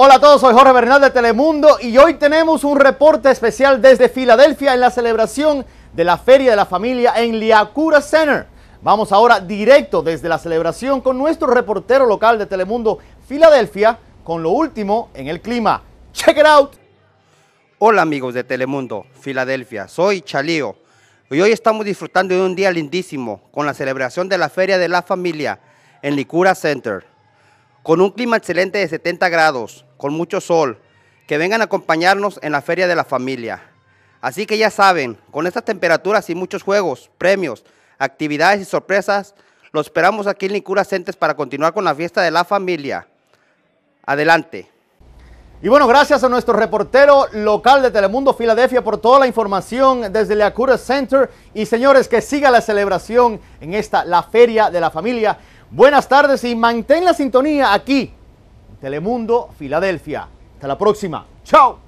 Hola a todos, soy Jorge Bernal de Telemundo y hoy tenemos un reporte especial desde Filadelfia en la celebración de la Feria de la Familia en Liacura Center. Vamos ahora directo desde la celebración con nuestro reportero local de Telemundo Filadelfia con lo último en el clima. Check it out. Hola amigos de Telemundo Filadelfia, soy Chalío y hoy estamos disfrutando de un día lindísimo con la celebración de la Feria de la Familia en Licura Center con un clima excelente de 70 grados, con mucho sol, que vengan a acompañarnos en la Feria de la Familia. Así que ya saben, con estas temperaturas y muchos juegos, premios, actividades y sorpresas, lo esperamos aquí en Licura Center para continuar con la fiesta de la familia. Adelante. Y bueno, gracias a nuestro reportero local de Telemundo Filadelfia por toda la información desde el Acura Center. Y señores, que siga la celebración en esta, la Feria de la Familia. Buenas tardes y mantén la sintonía aquí, Telemundo Filadelfia. Hasta la próxima. Chao.